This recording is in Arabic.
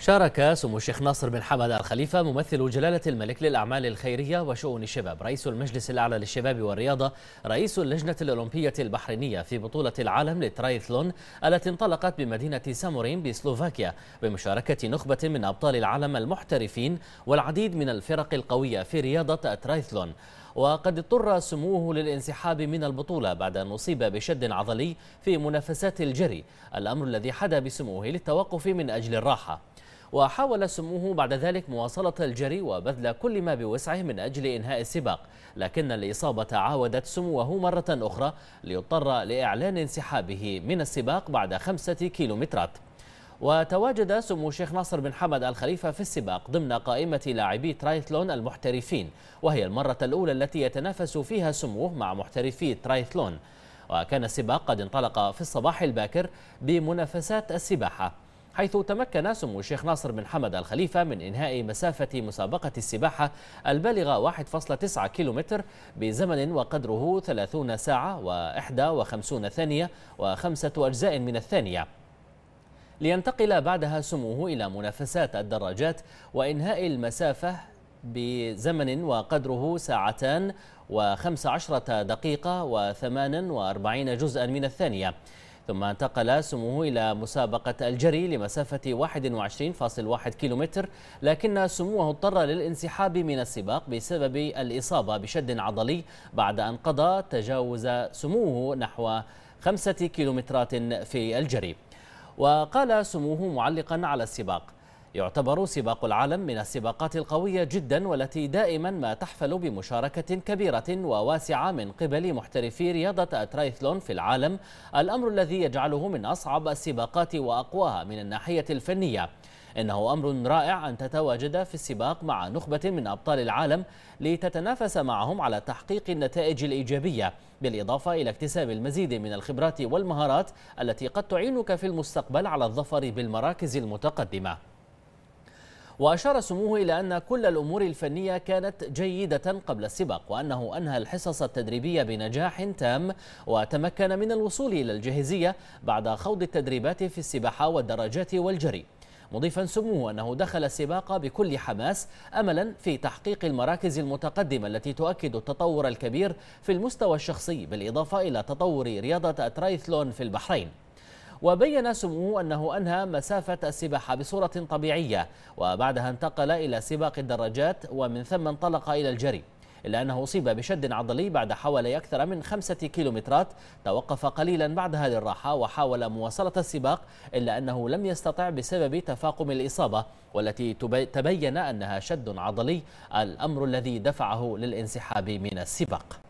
شارك سمو الشيخ ناصر بن حمد الخليفة ممثل جلالة الملك للأعمال الخيرية وشؤون الشباب رئيس المجلس الأعلى للشباب والرياضة رئيس اللجنة الأولمبية البحرينية في بطولة العالم للترايثلون التي انطلقت بمدينة سامورين بسلوفاكيا بمشاركة نخبة من أبطال العالم المحترفين والعديد من الفرق القوية في رياضة الترايثلون وقد اضطر سموه للانسحاب من البطولة بعد أن أصيب بشد عضلي في منافسات الجري الأمر الذي حدا بسموه للتوقف من أجل الراحة وحاول سموه بعد ذلك مواصلة الجري وبذل كل ما بوسعه من أجل إنهاء السباق لكن الإصابة عاودت سموه مرة أخرى ليضطر لإعلان انسحابه من السباق بعد خمسة كيلومترات وتواجد سمو الشيخ ناصر بن حمد الخليفة في السباق ضمن قائمة لاعبي ترايثلون المحترفين وهي المرة الأولى التي يتنافس فيها سموه مع محترفي ترايثلون وكان السباق قد انطلق في الصباح الباكر بمنافسات السباحة حيث تمكن سمو الشيخ ناصر بن حمد الخليفة من إنهاء مسافة مسابقة السباحة البالغة 1.9 كيلومتر بزمن وقدره 30 ساعة و51 ثانية وخمسة أجزاء من الثانية لينتقل بعدها سموه إلى منافسات الدراجات وإنهاء المسافة بزمن وقدره ساعتان وخمس عشرة دقيقة وثمان وأربعين جزءا من الثانية ثم انتقل سموه إلى مسابقة الجري لمسافة 21.1 كيلومتر لكن سموه اضطر للانسحاب من السباق بسبب الإصابة بشد عضلي بعد أن قضى تجاوز سموه نحو خمسة كيلومترات في الجري وقال سموه معلقا على السباق يعتبر سباق العالم من السباقات القوية جدا والتي دائما ما تحفل بمشاركة كبيرة وواسعة من قبل محترفي رياضة الترايثلون في العالم الأمر الذي يجعله من أصعب السباقات وأقواها من الناحية الفنية إنه أمر رائع أن تتواجد في السباق مع نخبة من أبطال العالم لتتنافس معهم على تحقيق النتائج الإيجابية بالإضافة إلى اكتساب المزيد من الخبرات والمهارات التي قد تعينك في المستقبل على الظفر بالمراكز المتقدمة وأشار سموه إلى أن كل الأمور الفنية كانت جيدة قبل السباق وأنه أنهى الحصص التدريبية بنجاح تام وتمكن من الوصول إلى الجاهزية بعد خوض التدريبات في السباحة والدراجات والجري مضيفا سموه أنه دخل السباق بكل حماس أملا في تحقيق المراكز المتقدمة التي تؤكد التطور الكبير في المستوى الشخصي بالإضافة إلى تطور رياضة الترايثلون في البحرين وبين سموه أنه أنهى مسافة السباحة بصورة طبيعية وبعدها انتقل إلى سباق الدراجات ومن ثم انطلق إلى الجري إلا أنه أصيب بشد عضلي بعد حوالي أكثر من خمسة كيلومترات توقف قليلا بعدها للراحة وحاول مواصلة السباق إلا أنه لم يستطع بسبب تفاقم الإصابة والتي تبين أنها شد عضلي الأمر الذي دفعه للانسحاب من السباق